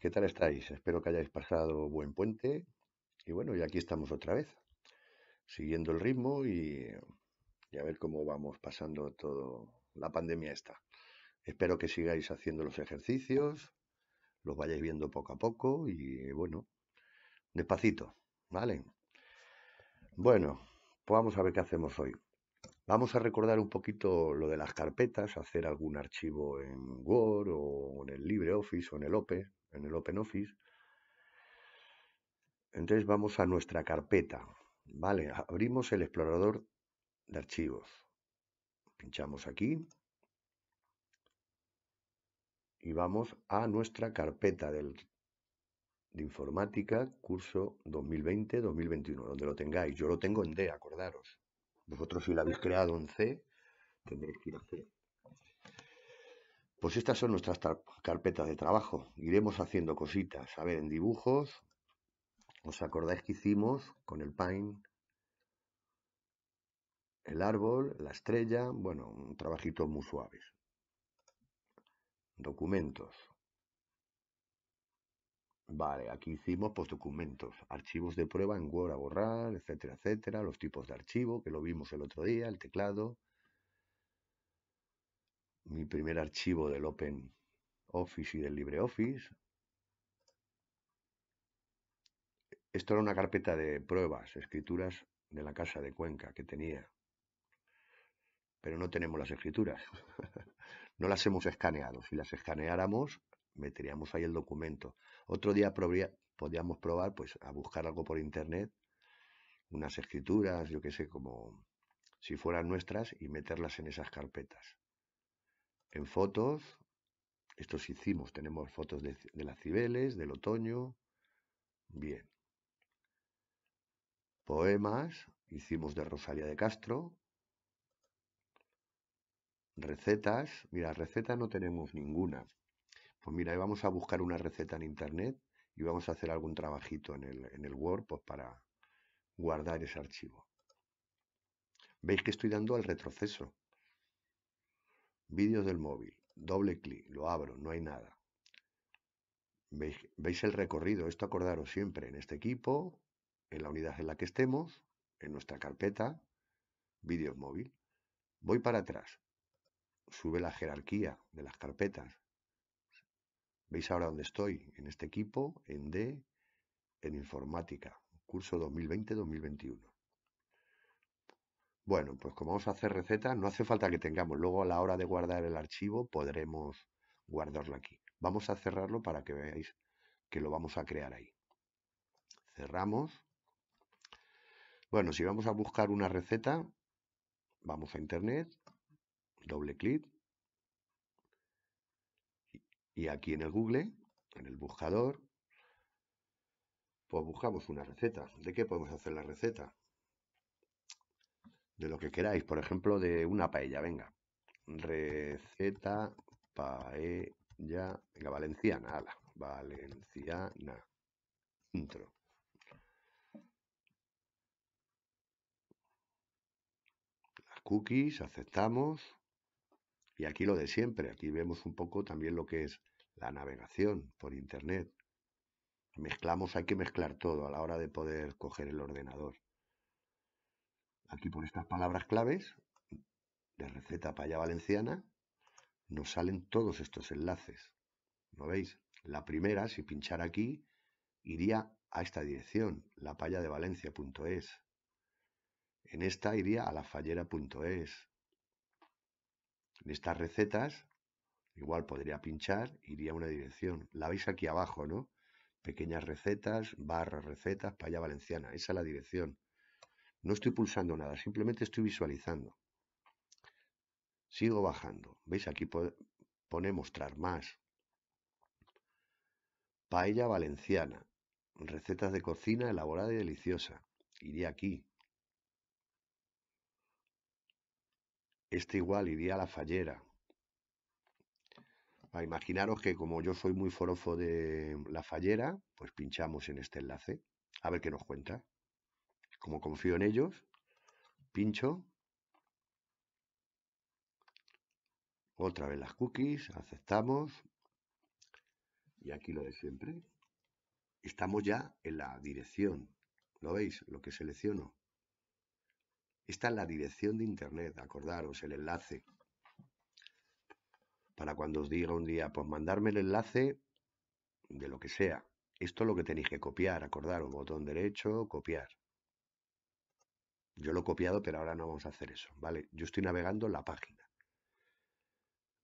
¿qué tal estáis? Espero que hayáis pasado buen puente. Y bueno, y aquí estamos otra vez, siguiendo el ritmo y, a ver cómo vamos pasando toda la pandemia esta. Espero que sigáis haciendo los ejercicios, los vayáis viendo poco a poco y bueno, despacito, ¿vale? Bueno, pues vamos a ver qué hacemos hoy. Vamos a recordar un poquito lo de las carpetas, hacer algún archivo en Word o en el LibreOffice o en el Open, en el OpenOffice. Entonces vamos a nuestra carpeta, ¿vale? Abrimos el explorador de archivos. Pinchamos aquí y vamos a nuestra carpeta del, de informática curso 2020-2021, donde lo tengáis. Yo lo tengo en D, acordaros. Vosotros si la habéis creado en C, tendréis que ir a C. Pues estas son nuestras carpetas de trabajo. Iremos haciendo cositas. A ver, en dibujos, ¿os acordáis que hicimos con el Paint? El árbol, la estrella, bueno, un trabajito muy suave. Documentos, Vale, aquí hicimos post pues, documentos, archivos de prueba en Word a borrar, etcétera, etcétera, los tipos de archivo, que lo vimos el otro día, el teclado. Mi primer archivo del Open Office y del LibreOffice. Esto era una carpeta de pruebas, escrituras de la casa de Cuenca que tenía. Pero no tenemos las escrituras. no las hemos escaneado. Si las escaneáramos, meteríamos ahí el documento. Otro día podríamos probar pues a buscar algo por internet, unas escrituras, yo qué sé, como si fueran nuestras y meterlas en esas carpetas. En fotos, estos hicimos, tenemos fotos de, las cibeles, del otoño, bien. Poemas, hicimos de Rosalía de Castro. Recetas, mira, recetas no tenemos ninguna, pues mira, vamos a buscar una receta en internet y vamos a hacer algún trabajito en el, Word pues, para guardar ese archivo. Veis que estoy dando al retroceso. Vídeos del móvil. Doble clic, lo abro, no hay nada. ¿Veis, veis el recorrido. Esto acordaros siempre en este equipo, en la unidad en la que estemos, en nuestra carpeta, vídeos móvil. Voy para atrás. Sube la jerarquía de las carpetas Veis ahora dónde estoy, en este equipo, en D, en informática, curso 2020-2021. Bueno, pues como vamos a hacer recetas, no hace falta que tengamos. Luego a la hora de guardar el archivo podremos guardarlo aquí. Vamos a cerrarlo para que veáis que lo vamos a crear ahí. Cerramos. Bueno, si vamos a buscar una receta, vamos a internet, doble clic y aquí en el Google, en el buscador, pues buscamos una receta. ¿De qué podemos hacer la receta? De lo que queráis, por ejemplo, de una paella, venga. Receta paella, venga, valenciana, ala, valenciana, intro. Las cookies, aceptamos. Y aquí lo de siempre, aquí vemos un poco también lo que es la navegación por Internet. Mezclamos, hay que mezclar todo a la hora de poder coger el ordenador. Aquí por estas palabras claves de receta paya valenciana nos salen todos estos enlaces. ¿Lo veis? La primera, si pinchar aquí, iría a esta dirección, valencia.es En esta iría a lafallera.es. En estas recetas, igual podría pinchar, iría a una dirección. La veis aquí abajo, ¿no? Pequeñas recetas, barras recetas, paella valenciana. Esa es la dirección. No estoy pulsando nada, simplemente estoy visualizando. Sigo bajando. ¿Veis? Aquí pone mostrar más. Paella valenciana. Recetas de cocina elaborada y deliciosa. Iría aquí. Este igual iría a la fallera. imaginaros que como yo soy muy forofo de la fallera, pues pinchamos en este enlace. A ver qué nos cuenta. Como confío en ellos, pincho. Otra vez las cookies, aceptamos. Y aquí lo de siempre. Estamos ya en la dirección. ¿Lo veis? Lo que selecciono. Está en la dirección de internet, acordaros el enlace. Para cuando os diga un día, pues mandarme el enlace de lo que sea. Esto es lo que tenéis que copiar, acordaros, botón derecho, copiar. Yo lo he copiado, pero ahora no vamos a hacer eso, ¿vale? Yo estoy navegando la página.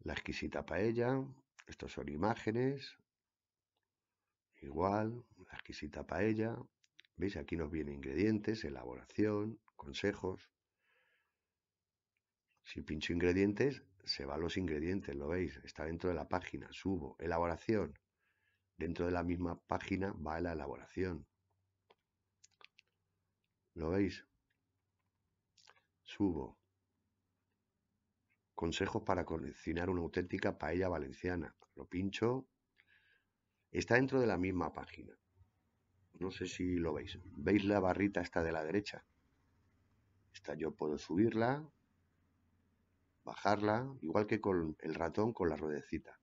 La exquisita paella, estos son imágenes, igual, la exquisita paella. ¿Veis? Aquí nos vienen ingredientes, elaboración, consejos. Si pincho ingredientes, se van los ingredientes, lo veis, está dentro de la página, subo, elaboración. Dentro de la misma página va la elaboración. ¿Lo veis? Subo. Consejos para cocinar una auténtica paella valenciana. Lo pincho. Está dentro de la misma página. No sé si lo veis. ¿Veis la barrita esta de la derecha? yo puedo subirla, bajarla, igual que con el ratón con la ruedecita.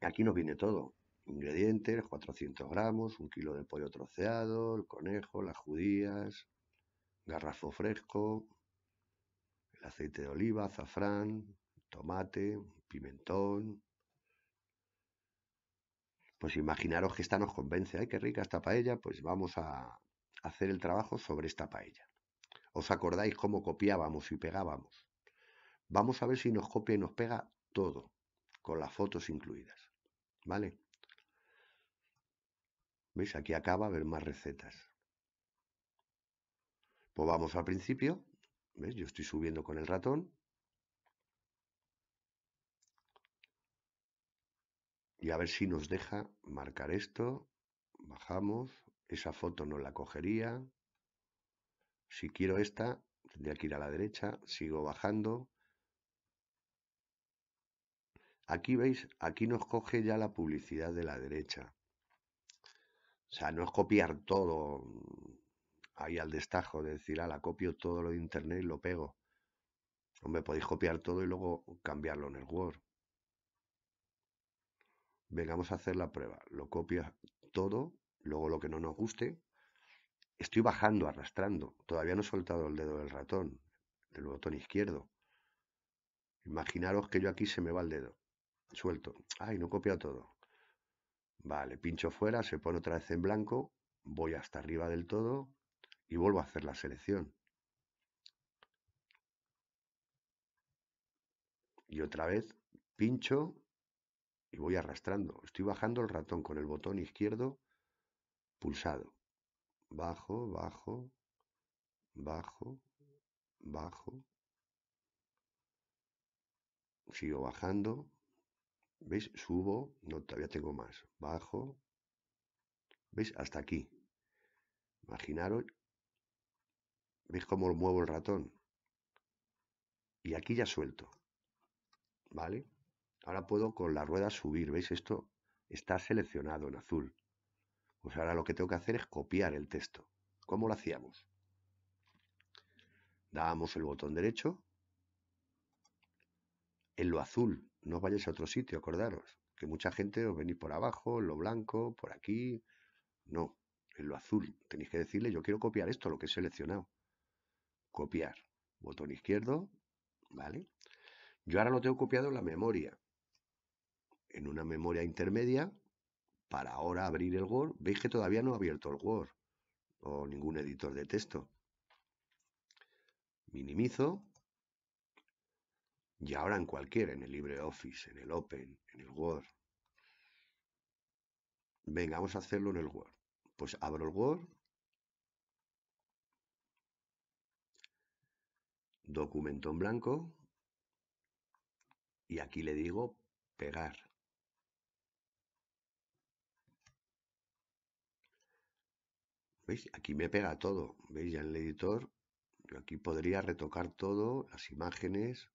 Aquí nos viene todo. Ingredientes, 400 gramos, un kilo de pollo troceado, el conejo, las judías, garrafo fresco, el aceite de oliva, azafrán, tomate, pimentón. Pues imaginaros que esta nos convence, ay, qué rica esta paella, pues vamos a, hacer el trabajo sobre esta paella. ¿Os acordáis cómo copiábamos y pegábamos? Vamos a ver si nos copia y nos pega todo, con las fotos incluidas. ¿Vale? ¿Veis? Aquí acaba a ver más recetas. Pues vamos al principio. ¿Veis? Yo estoy subiendo con el ratón. Y a ver si nos deja marcar esto. Bajamos, esa foto no la cogería. Si quiero esta, tendría que ir a la derecha, sigo bajando. Aquí veis, aquí nos coge ya la publicidad de la derecha. O sea, no es copiar todo ahí al destajo, de decir, la copio todo lo de internet y lo pego. me podéis copiar todo y luego cambiarlo en el Word. Vengamos a hacer la prueba. Lo copias todo luego lo que no nos guste. Estoy bajando, arrastrando. Todavía no he soltado el dedo del ratón, del botón izquierdo. Imaginaros que yo aquí se me va el dedo. Suelto. Ay, no copia todo. Vale, pincho fuera, se pone otra vez en blanco, voy hasta arriba del todo y vuelvo a hacer la selección. Y otra vez pincho y voy arrastrando. Estoy bajando el ratón con el botón izquierdo pulsado. Bajo, bajo, bajo, bajo. Sigo bajando. ¿Veis? Subo, no, todavía tengo más. Bajo. ¿Veis? Hasta aquí. Imaginaros. ¿Veis cómo muevo el ratón? Y aquí ya suelto. ¿Vale? Ahora puedo con la rueda subir. ¿Veis? Esto está seleccionado en azul. Pues ahora lo que tengo que hacer es copiar el texto. ¿Cómo lo hacíamos? Dábamos el botón derecho. En lo azul, no os vayáis a otro sitio, acordaros. Que mucha gente os venís por abajo, en lo blanco, por aquí. No, en lo azul. Tenéis que decirle, yo quiero copiar esto, lo que he seleccionado. Copiar. Botón izquierdo, ¿vale? Yo ahora lo tengo copiado en la memoria. En una memoria intermedia, para ahora abrir el Word, veis que todavía no ha abierto el Word o ningún editor de texto. Minimizo. Y ahora en cualquiera, en el LibreOffice, en el Open, en el Word. Venga, vamos a hacerlo en el Word. Pues abro el Word. Documento en blanco. Y aquí le digo pegar. Aquí me pega todo. ¿Veis? Ya en el editor, aquí podría retocar todo, las imágenes.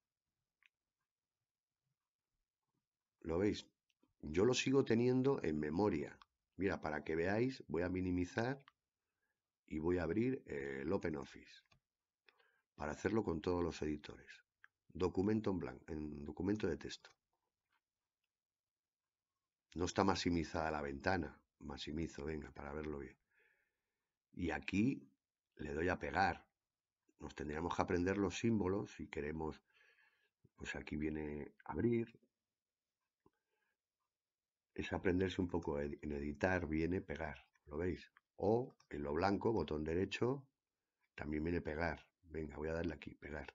¿Lo veis? Yo lo sigo teniendo en memoria. Mira, para que veáis, voy a minimizar y voy a abrir el OpenOffice para hacerlo con todos los editores. Documento en blanco, en documento de texto. No está maximizada la ventana. Maximizo, venga, para verlo bien. Y aquí le doy a pegar. Nos tendríamos que aprender los símbolos si queremos, pues aquí viene abrir. Es aprenderse un poco en editar, viene pegar, ¿lo veis? O en lo blanco, botón derecho, también viene pegar. Venga, voy a darle aquí, pegar.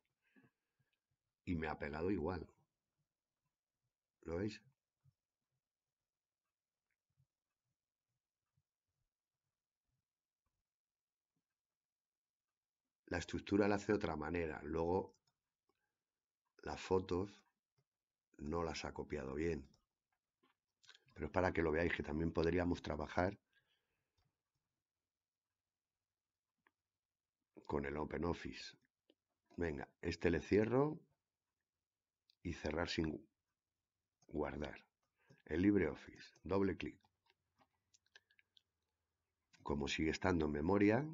Y me ha pegado igual. ¿Lo veis? la estructura la hace de otra manera. Luego, las fotos no las ha copiado bien. Pero es para que lo veáis, que también podríamos trabajar con el OpenOffice. Venga, este le cierro y cerrar sin guardar. El LibreOffice, doble clic. Como sigue estando en memoria,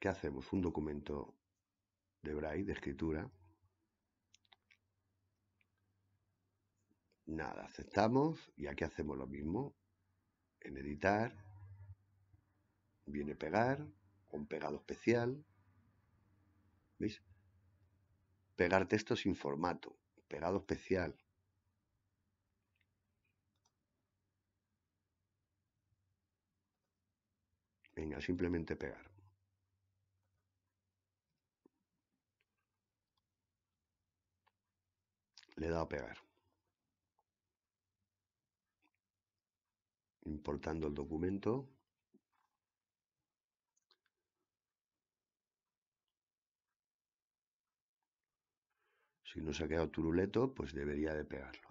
¿Qué hacemos? Un documento de braille, de escritura. Nada, aceptamos y aquí hacemos lo mismo. En editar, viene pegar, con pegado especial. ¿Veis? Pegar texto sin formato, pegado especial. Venga, simplemente pegar. le da a pegar. Importando el documento. Si no se ha quedado turuleto, pues debería de pegarlo.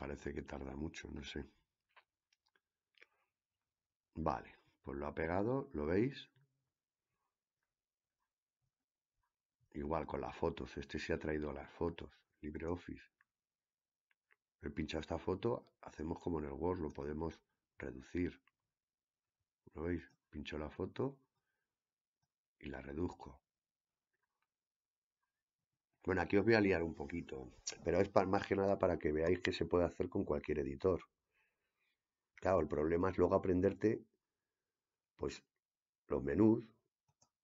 Parece que tarda mucho, no sé. Vale, pues lo ha pegado, ¿lo veis? Igual con las fotos, este se ha traído las fotos, LibreOffice. He pinchado esta foto, hacemos como en el Word, lo podemos reducir. ¿Lo veis? Pincho la foto y la reduzco. Bueno, aquí os voy a liar un poquito, pero es para, más que nada para que veáis que se puede hacer con cualquier editor. Claro, el problema es luego aprenderte, pues, los menús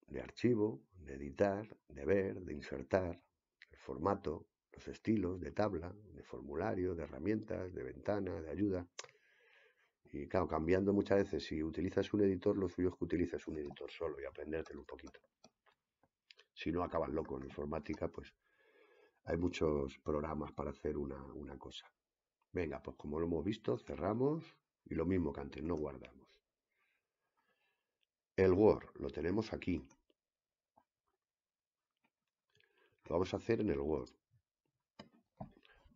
de archivo, de editar, de ver, de insertar, el formato, los estilos de tabla, de formulario, de herramientas, de ventana, de ayuda. Y claro, cambiando muchas veces, si utilizas un editor, lo suyo es que utilices un editor solo y aprendértelo un poquito. Si no acabas loco en informática, pues hay muchos programas para hacer una, una cosa. Venga, pues como lo hemos visto, cerramos y lo mismo que antes, no guardamos. El Word lo tenemos aquí. Lo vamos a hacer en el Word.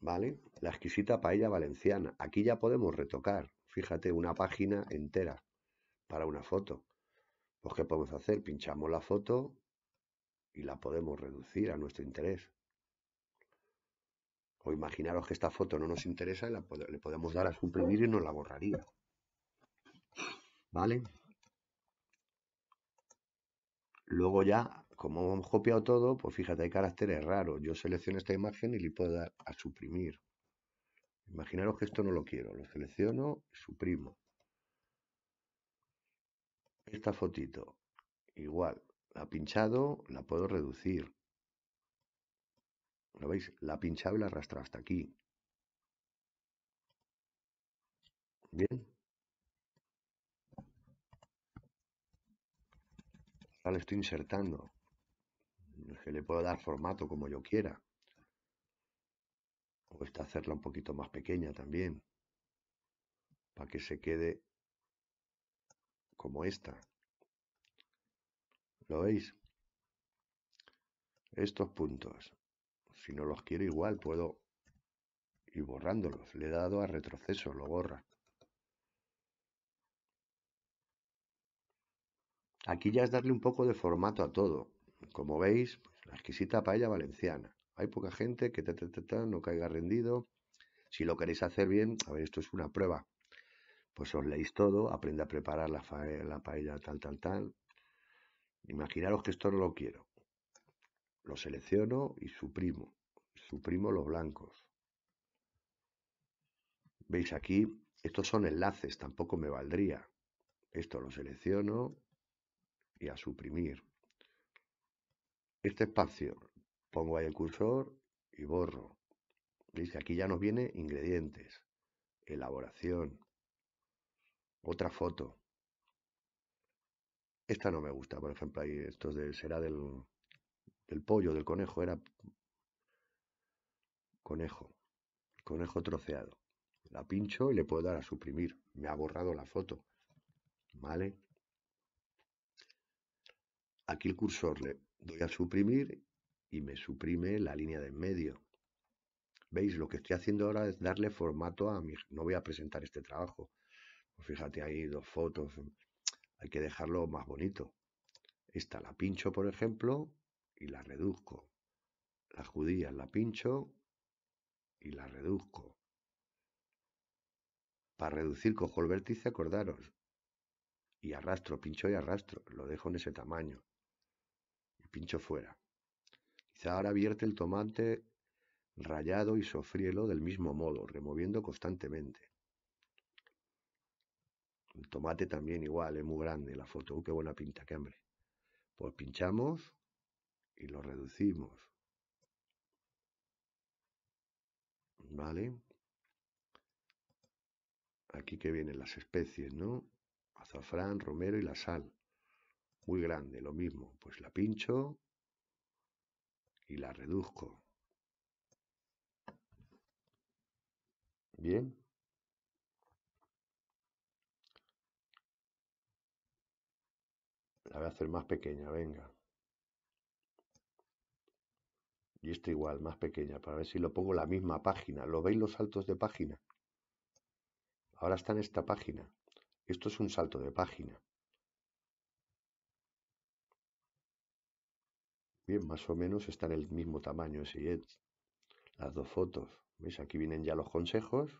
¿Vale? La exquisita paella valenciana. Aquí ya podemos retocar, fíjate, una página entera para una foto. Pues ¿qué podemos hacer? Pinchamos la foto y la podemos reducir a nuestro interés o imaginaros que esta foto no nos interesa y le podemos dar a suprimir y nos la borraría. ¿Vale? Luego ya, como hemos copiado todo, pues fíjate, hay caracteres raros. Yo selecciono esta imagen y le puedo dar a suprimir. Imaginaros que esto no lo quiero. Lo selecciono, suprimo. Esta fotito, igual, la pinchado, la puedo reducir. ¿Lo veis? La pinchable y la arrastra hasta aquí. Bien. Ahora le estoy insertando. Que le puedo dar formato como yo quiera. O esta hacerla un poquito más pequeña también. Para que se quede como esta. ¿Lo veis? Estos puntos si no los quiero igual puedo ir borrándolos. Le he dado a retroceso, lo borra. Aquí ya es darle un poco de formato a todo. Como veis, pues, la exquisita paella valenciana. Hay poca gente que no caiga rendido. Si lo queréis hacer bien, a ver, esto es una prueba. Pues os leéis todo, aprende a preparar la, la paella tal, tal, tal. Imaginaros que esto no lo quiero. Lo selecciono y suprimo. Suprimo los blancos. ¿Veis aquí? Estos son enlaces, tampoco me valdría. Esto lo selecciono y a suprimir. Este espacio, pongo ahí el cursor y borro. ¿Veis que aquí ya nos viene ingredientes, elaboración, otra foto. Esta no me gusta, por ejemplo, ahí esto será del, el pollo, del conejo, era conejo, conejo troceado. La pincho y le puedo dar a suprimir. Me ha borrado la foto. ¿Vale? Aquí el cursor le doy a suprimir y me suprime la línea de en medio. ¿Veis? Lo que estoy haciendo ahora es darle formato a mi... No voy a presentar este trabajo. Pues fíjate hay dos fotos. Hay que dejarlo más bonito. Esta la pincho, por ejemplo, y la reduzco. La judía la pincho y la reduzco. Para reducir cojo el vértice, acordaros. Y arrastro, pincho y arrastro. Lo dejo en ese tamaño. Y pincho fuera. Quizá ahora vierte el tomate rallado y sofrielo del mismo modo, removiendo constantemente. El tomate también igual, es muy grande la foto. Uh, qué buena pinta, qué hambre. Pues pinchamos y lo reducimos. ¿Vale? Aquí que vienen las especies, ¿no? Azafrán, romero y la sal. Muy grande, lo mismo. Pues la pincho y la reduzco. Bien. La voy a hacer más pequeña, venga. Y esta igual, más pequeña, para ver si lo pongo en la misma página. ¿Lo veis los saltos de página? Ahora está en esta página. Esto es un salto de página. Bien, más o menos está en el mismo tamaño ese Las dos fotos. ¿Veis? Aquí vienen ya los consejos.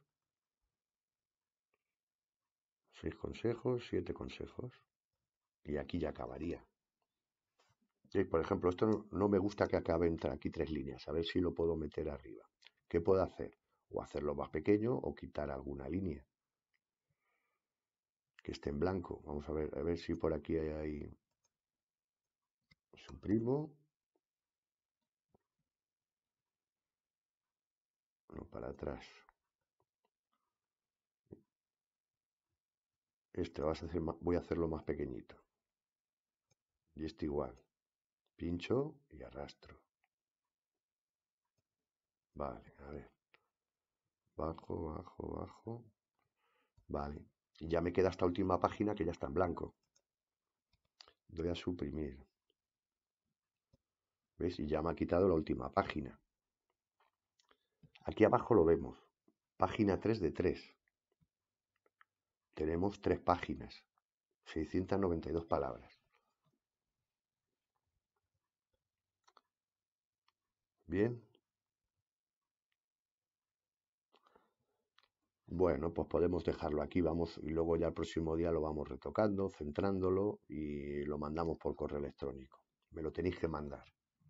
Seis consejos, siete consejos. Y aquí ya acabaría por ejemplo, esto no, me gusta que acabe entre aquí tres líneas, a ver si lo puedo meter arriba. ¿Qué puedo hacer? O hacerlo más pequeño o quitar alguna línea que esté en blanco. Vamos a ver, a ver si por aquí hay, ahí. suprimo. No, para atrás. Este vas a voy a hacerlo más pequeñito. Y este igual. Pincho y arrastro. Vale, a ver. Bajo, bajo, bajo. Vale. Y ya me queda esta última página que ya está en blanco. Voy a suprimir. ¿Ves? Y ya me ha quitado la última página. Aquí abajo lo vemos. Página 3 de 3. Tenemos tres páginas. 692 palabras. Bien. Bueno, pues podemos dejarlo aquí, vamos, y luego ya el próximo día lo vamos retocando, centrándolo y lo mandamos por correo electrónico. Me lo tenéis que mandar,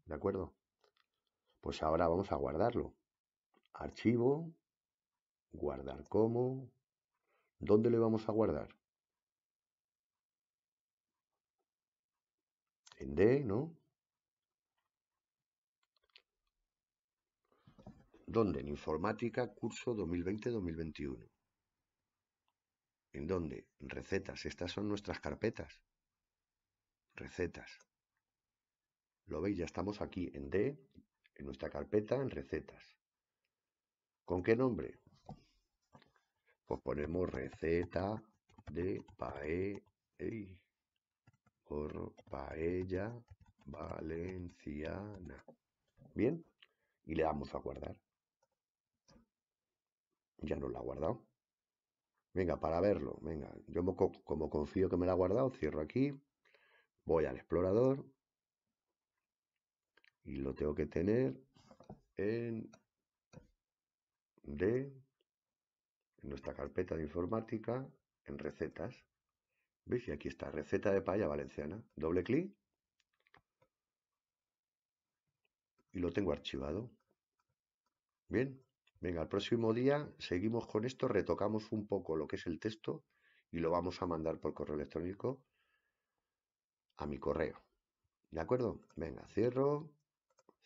¿de acuerdo? Pues ahora vamos a guardarlo. Archivo, guardar como. ¿Dónde le vamos a guardar? En D, ¿no? ¿Dónde? en Informática curso 2020-2021. En donde recetas, estas son nuestras carpetas. Recetas. Lo veis, ya estamos aquí en D, en nuestra carpeta, en recetas. ¿Con qué nombre? Pues ponemos receta de paella valenciana. Bien, y le damos a guardar ya no la ha guardado. Venga, para verlo, venga. Yo como confío que me la ha guardado, cierro aquí, voy al explorador y lo tengo que tener en D, en nuestra carpeta de informática, en recetas. ¿Veis? Y aquí está, receta de paella valenciana. Doble clic y lo tengo archivado. Bien, Venga, el próximo día seguimos con esto, retocamos un poco lo que es el texto y lo vamos a mandar por correo electrónico a mi correo. ¿De acuerdo? Venga, cierro,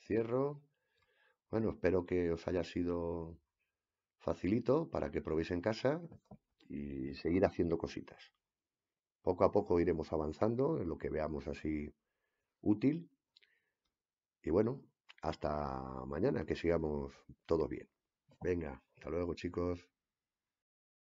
cierro. Bueno, espero que os haya sido facilito para que probéis en casa y seguir haciendo cositas. Poco a poco iremos avanzando en lo que veamos así útil. Y bueno, hasta mañana, que sigamos todos bien. Venga, hasta luego, chicos.